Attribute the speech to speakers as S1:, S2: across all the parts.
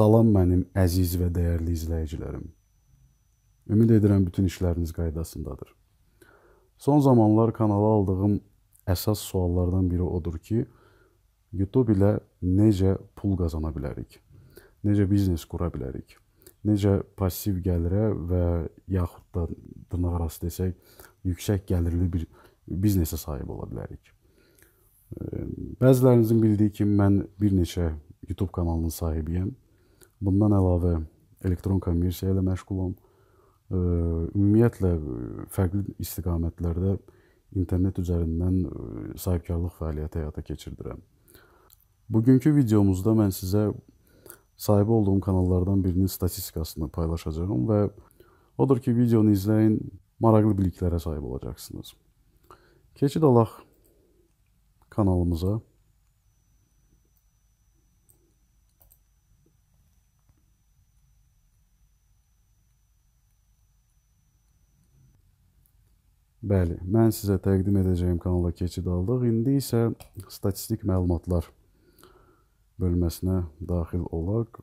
S1: Salam mənim əziz və dəyərli izləyicilərim. Ümid edirəm bütün işləriniz qaydasındadır. Son zamanlar kanala aldığım əsas suallardan biri odur ki, YouTube ilə necə pul qazana bilərik? Necə biznes qura bilərik? Necə passiv gəlirə və yaxud da dırnaqarası desək, yüksək gəlirli bir biznesə sahib ola bilərik? Bəzilərinizin bildiyi kimi mən bir neçə YouTube kanalının sahibiyəm Bundan əlavə elektron kommersiya ilə məşğulam. Ümumiyyətlə fərqli istiqamətlərdə internet üzərindən sahibkarlıq fəaliyyəti həyata keçirdirəm. Bugünkü videomuzda mən sizə sahib olduğum kanallardan birinin statistikasını paylaşacağam və odur ki, videonu izləyin, maraqlı biliklərə sahib olacaqsınız. Keçid alaq kanalımıza. Bəli, mən sizə təqdim edəcəyim kanala keçid aldıq. İndi isə statistik məlumatlar bölməsinə daxil olaq.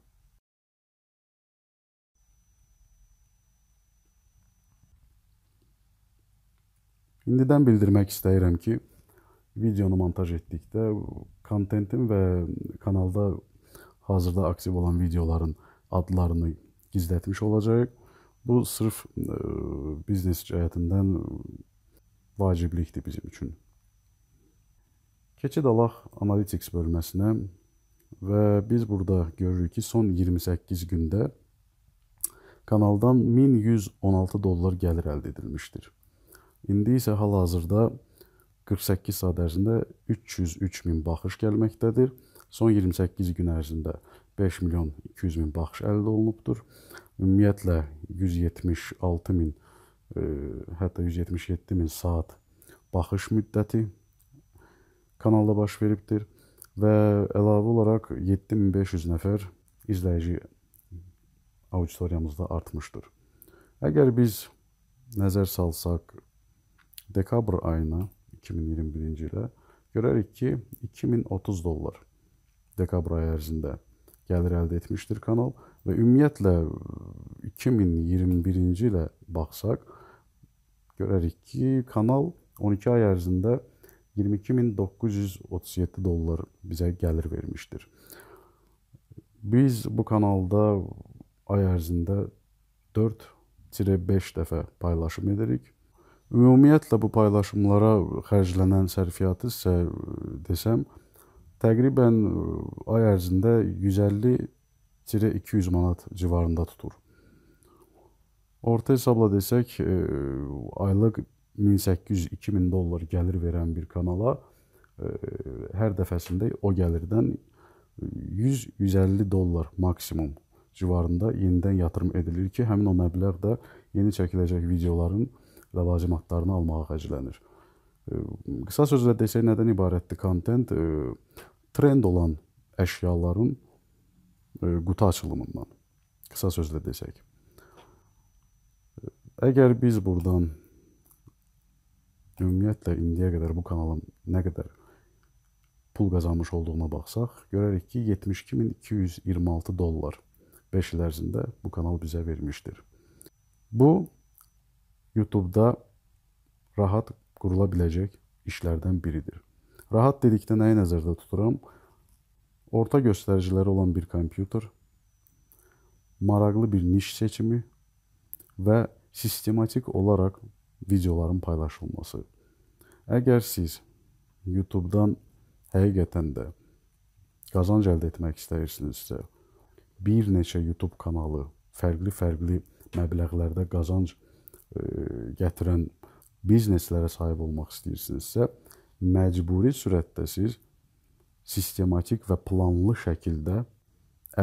S1: İndidən bildirmək istəyirəm ki, videonu montaj etdikdə kontentin və kanalda hazırda aktiv olan videoların adlarını gizlətmiş olacağıq. Bu sırf e, biznes cəhətindən vaciblikdir bizim üçün. Keçid alaq Analytics bölməsinə və biz burada görürük ki, son 28 gündə kanaldan 1116 dollar gəlir əldə edilmişdir. İndi isə hal-hazırda 48 saat ərzində 303 min baxış gəlməkdədir. Son 28 gün ərzində 5 milyon 200 min baxış əldə olunubdur. Ümumiyyətlə 176 min baxış hətta 177 min saat baxış müddəti kanalda baş veribdir və əlavə olaraq 7500 nəfər izləyici auditoriyamızda artmışdır. Əgər biz nəzər salsaq dekabr ayına 2021-ci ilə görərik ki, 2030 dollar dekabr ayı ərzində gəlir əldə etmişdir kanal və ümumiyyətlə 2021-ci ilə baxsaq görərik ki, kanal 12 ay ərzində 22937 dollar bizə gəlir vermişdir. Biz bu kanalda ay ərzində 4-5 dəfə paylaşım edirik. Ümumiyyətlə bu paylaşımlara xərclənən sərfiyyatı isə desəm, təqribən ay ərzində 150-200 manat civarında tutur. Orta hesabla desək, e, aylıq 1800-2000 dollar gəlir verən bir kanala e, hər dəfəsində o gəlirdən 100-150 e, dollar maksimum civarında yenidən yatırım edilir ki, həmin o məbləğ də yeni çəkiləcək videoların ləvazimatlarını almağa xərclənir. E, qısa sözlə desək, nədən ibarətdir kontent? E, trend olan əşyaların e, qutu açılımından. Qısa sözlə desək. Əgər biz burdan ümumiyyətlə indiyə qədər bu kanalın nə qədər pul qazanmış olduğuna baxsaq, görərik ki, 72226 dollar 5 il ərzində bu kanal bizə vermişdir. Bu YouTube-da rahat qurula biləcək işlərdən biridir. Rahat dedikdə nəyi nəzərdə tuturam? Orta göstəriciləri olan bir kompüter, maraqlı bir niş seçimi və sistematik olaraq videoların paylaşılması. Əgər siz YouTube-dan həqiqətən də qazanc əldə etmək istəyirsinizsə, bir neçə YouTube kanalı fərqli-fərqli məbləğlərdə qazanc e, gətirən bizneslərə sahib olmaq istəyirsinizsə, məcburi sürətdə siz sistematik və planlı şəkildə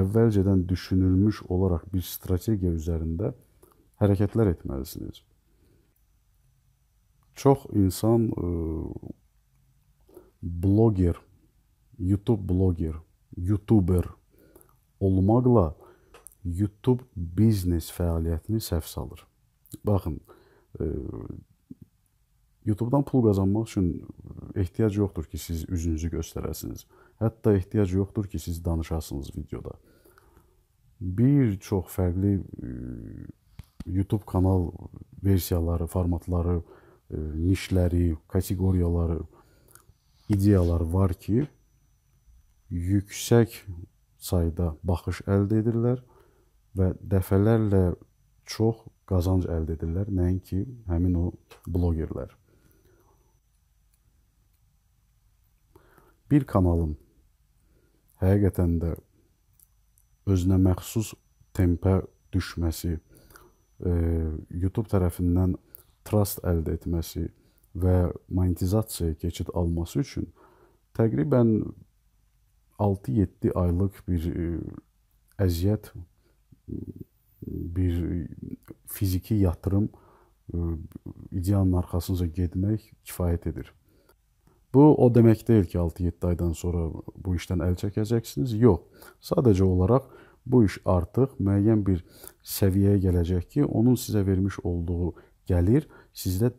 S1: əvvəlcədən düşünülmüş olaraq bir strategiya üzərində hərəkətlər etməlisiniz. Çox insan ə, e, bloger, YouTube bloger, YouTuber olmaqla YouTube biznes fəaliyyətini səhv salır. Baxın, ə, e, YouTube-dan pul qazanmaq üçün ehtiyac yoxdur ki, siz üzünüzü göstərəsiniz. Hətta ehtiyac yoxdur ki, siz danışasınız videoda. Bir çox fərqli ə, e, YouTube kanal versiyaları, formatları, e, nişləri, kateqoriyaları, ideyalar var ki, yüksək sayda baxış əldə edirlər və dəfələrlə çox qazanc əldə edirlər, nəinki həmin o bloqerlər. Bir kanalın həqiqətən də özünə məxsus tempə düşməsi E, YouTube tərəfindən trust əldə etməsi və monetizasiyaya keçid alması üçün təqribən 6-7 aylıq bir e, əziyyət bir fiziki yatırım e, ideyanın arxasınca getmək kifayət edir. Bu o demək deyil ki, 6-7 aydan sonra bu işdən əl çəkəcəksiniz. Yox. Sadəcə olaraq bu iş artıq müəyyən bir səviyyəyə gələcək ki, onun sizə vermiş olduğu gəlir sizdə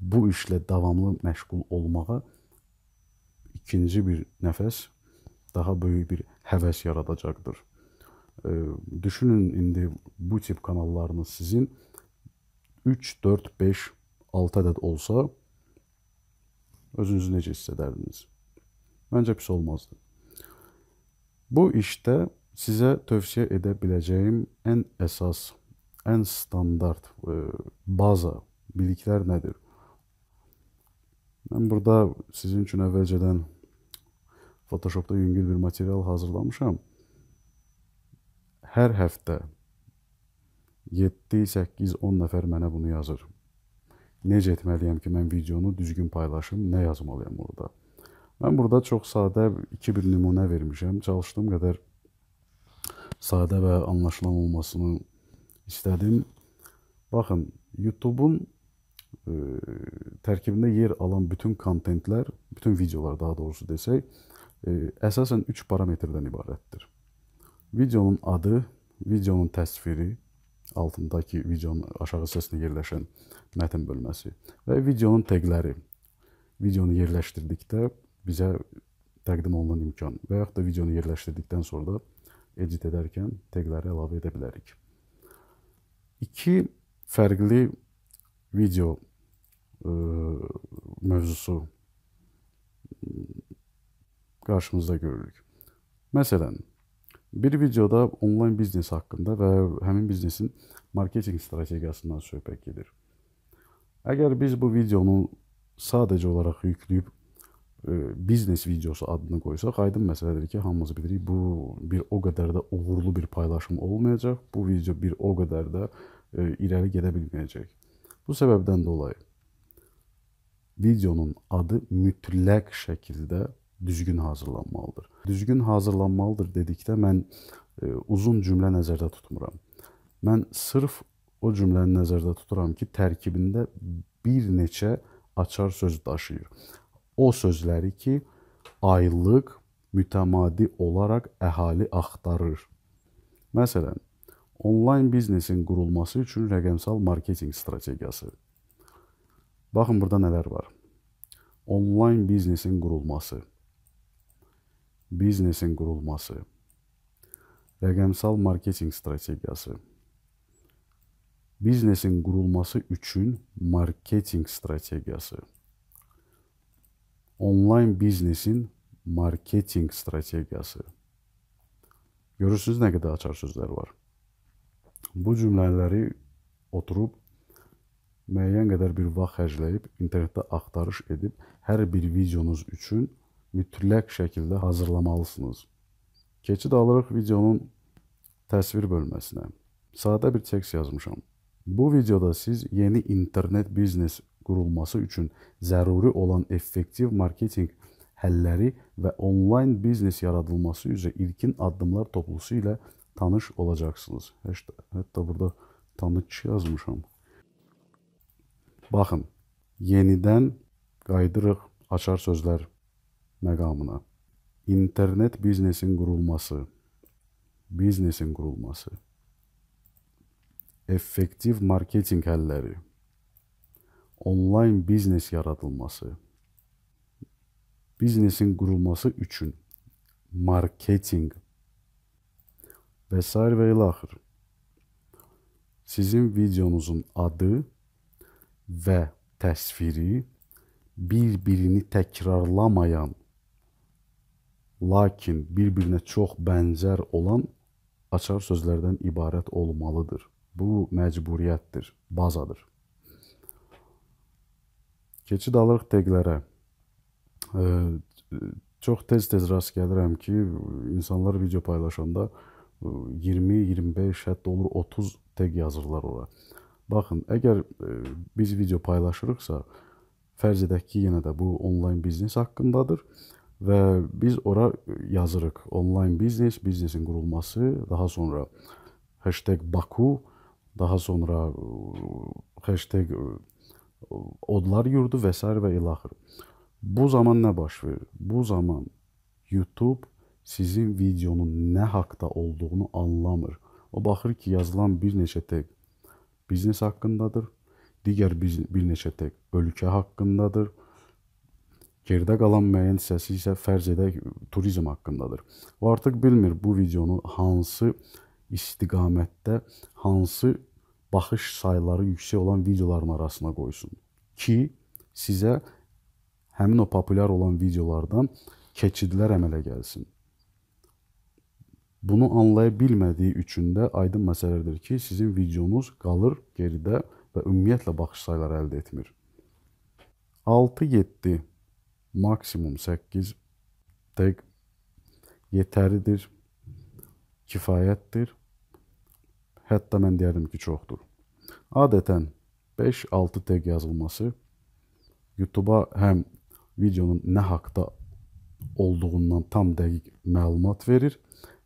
S1: bu işlə davamlı məşğul olmağa ikinci bir nəfəs, daha böyük bir həvəs yaradacaqdır. E, düşünün indi bu tip kanallarınız sizin 3, 4, 5, 6 ədəd olsa özünüzü necə hiss edərdiniz? Məncə pis olmazdı. Bu işdə Sizə tövsiyə edə biləcəyim ən əsas, ən standart e, baza biliklər nədir? Mən burada sizin üçün əvvəlcədən Photoshopda yüngül bir material hazırlamışam. Hər həftə 7, 8, 10 nəfər mənə bunu yazır. Necə etməliyəm ki, mən videonu düzgün paylaşım, nə yazmalıyam orada? Mən burada çox sadə iki bir nümunə vermişəm. Çalışdığım qədər sadə və anlaşılan olmasını istədim. Baxın, YouTube-un e, tərkibində yer alan bütün kontentlər, bütün videolar daha doğrusu desək, e, əsasən 3 parametrdən ibarətdir. Videonun adı, videonun təsviri, altındakı videonun aşağı hissəsində yerləşən mətn bölməsi və videonun teqləri. Videonu yerləşdirdikdə bizə təqdim olunan imkan və yaxud da videonu yerləşdirdikdən sonra da edit edərkən tagləri əlavə edə bilərik. İki fərqli video ə, e, mövzusu qarşımızda görürük. Məsələn, bir videoda onlayn biznes haqqında və həmin biznesin marketinq strategiyasından söhbət gedir. Əgər biz bu videonu sadəcə olaraq yükləyib E, biznes videosu adını qoysaq, aydın məsələdir ki, hamımız bilirik, bu bir o qədər də uğurlu bir paylaşım olmayacaq. Bu video bir o qədər də e, irəli gedə bilməyəcək. Bu səbəbdən dolayı videonun adı mütləq şəkildə düzgün hazırlanmalıdır. Düzgün hazırlanmalıdır dedikdə mən e, uzun cümlə nəzərdə tutmuram. Mən sırf o cümləni nəzərdə tuturam ki, tərkibində bir neçə açar söz daşıyır o sözləri ki, aylıq mütəmadi olaraq əhali axtarır. Məsələn, onlayn biznesin qurulması üçün rəqəmsal marketinq strategiyası. Baxın burada nələr var. Onlayn biznesin qurulması. Biznesin qurulması. Rəqəmsal marketinq strategiyası. Biznesin qurulması üçün marketinq strategiyası. Onlayn biznesin marketinq strategiyası. Görürsünüz nə qədər açar sözlər var. Bu cümlələri oturub müəyyən qədər bir vaxt xərcləyib, internetdə axtarış edib hər bir videonuz üçün mütləq şəkildə hazırlamalısınız. Keçid alırıq videonun təsvir bölməsinə. Sadə bir tekst yazmışam. Bu videoda siz yeni internet biznes qurulması üçün zəruri olan effektiv marketinq həlləri və onlayn biznes yaradılması üzrə ilkin addımlar toplusu ilə tanış olacaqsınız. Hətta, hətta burada tanış yazmışam. Baxın, yenidən qayıdırıq açar sözlər məqamına. İnternet biznesin qurulması, biznesin qurulması, effektiv marketinq həlləri onlayn biznes yaradılması, biznesin qurulması üçün marketinq və sair və ilə axır. Sizin videonuzun adı və təsviri bir-birini təkrarlamayan, lakin bir-birinə çox bənzər olan açar sözlərdən ibarət olmalıdır. Bu məcburiyyətdir, bazadır. Keçid alırıq teqlərə. Çox tez-tez rast gəlirəm ki, insanlar video paylaşanda 20-25, hətta olur 30 teq yazırlar ora. Baxın, əgər biz video paylaşırıqsa, fərz edək ki, yenə də bu onlayn biznes haqqındadır və biz ora yazırıq. Onlayn biznes, biznesin qurulması, daha sonra hashtag Baku, daha sonra hashtag odlar yurdu və s. və ilaxır. Bu zaman nə baş verir? Bu zaman YouTube sizin videonun nə haqda olduğunu anlamır. O baxır ki, yazılan bir neçə tag biznes haqqındadır, digər bir neçə tag ölkə haqqındadır. Geridə qalan müəyyən hissəsi isə fərz edək turizm haqqındadır. O artıq bilmir bu videonu hansı istiqamətdə, hansı baxış sayıları yüksək olan videoların arasına qoysun ki, sizə həmin o populyar olan videolardan keçidlər əmələ gəlsin. Bunu anlaya bilmədiyi üçün də aydın məsələdir ki, sizin videonuz qalır geridə və ümumiyyətlə baxış sayıları əldə etmir. 6-7, maksimum 8 dəqiq yetəridir, kifayətdir. Hətta mən deyərdim ki, çoxdur. Adətən 5-6 tag yazılması YouTube-a həm videonun nə haqqda olduğundan tam dəqiq məlumat verir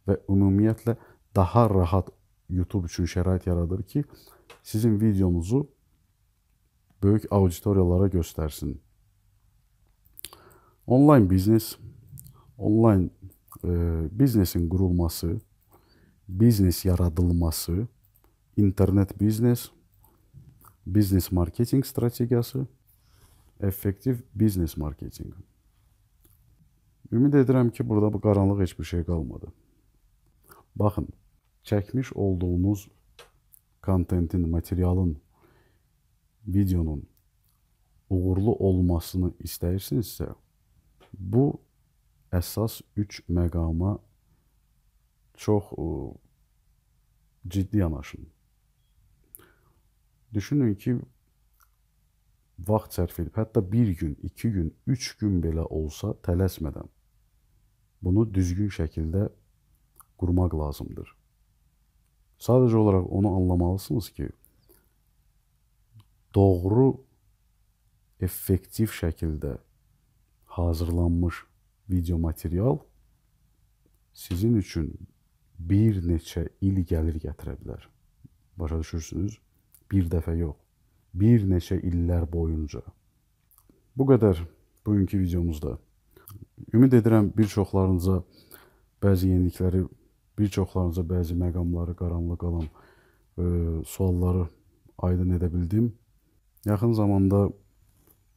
S1: və ümumiyyətlə daha rahat YouTube üçün şərait yaradır ki, sizin videonuzu böyük auditoriyalara göstərsin. Onlayn biznes, onlayn e, biznesin qurulması, biznes yaradılması internet-biznes, biznes marketing strategiyası, effektiv biznes marketingi. Ümid edirəm ki, burada bu qaranlıq heç bir şey qalmadı. Baxın, çəkmiş olduğunuz kontentin, materialın, videonun uğurlu olmasını istəyirsinizsə, bu əsas 3 məqama çox ciddi yanaşın. Düşünün ki, vaxt sərf edib, hətta bir gün, iki gün, üç gün belə olsa tələsmədən bunu düzgün şəkildə qurmaq lazımdır. Sadəcə olaraq onu anlamalısınız ki, doğru, effektiv şəkildə hazırlanmış video material sizin üçün bir neçə il gəlir gətirə bilər. Başa düşürsünüz? Bir dəfə yox, bir neçə illər boyunca. Bu qədər bugünkü videomuzda. Ümid edirəm bir çoxlarınıza bəzi yenilikləri, bir çoxlarınıza bəzi məqamları qaranlıq qalan e, sualları aydın edə bildim. Yaxın zamanda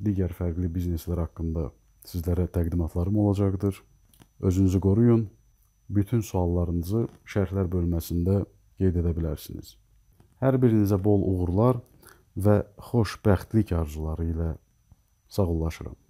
S1: digər fərqli bizneslər haqqında sizlərə təqdimatlarım olacaqdır. Özünüzü qoruyun. Bütün suallarınızı şərhlər bölməsində qeyd edə bilərsiniz. Hər birinizə bol uğurlar və xoşbəxtlik arzuları ilə sağollaşıram.